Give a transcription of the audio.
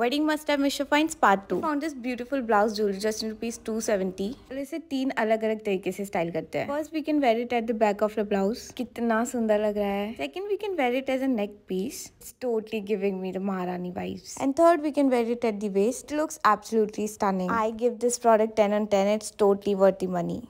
wedding must है Meesho finds part two found this beautiful blouse jewellery just in rupees two seventy इसे तीन अलग अलग तरीके से स्टाइल करते हैं first we can wear it at the back of the blouse कितना सुंदर लग रहा है second we can wear it as a neck piece it's totally giving me the maharani vibes and third we can wear it at the waist looks absolutely stunning I give this product 10 on 10 it's totally worth the money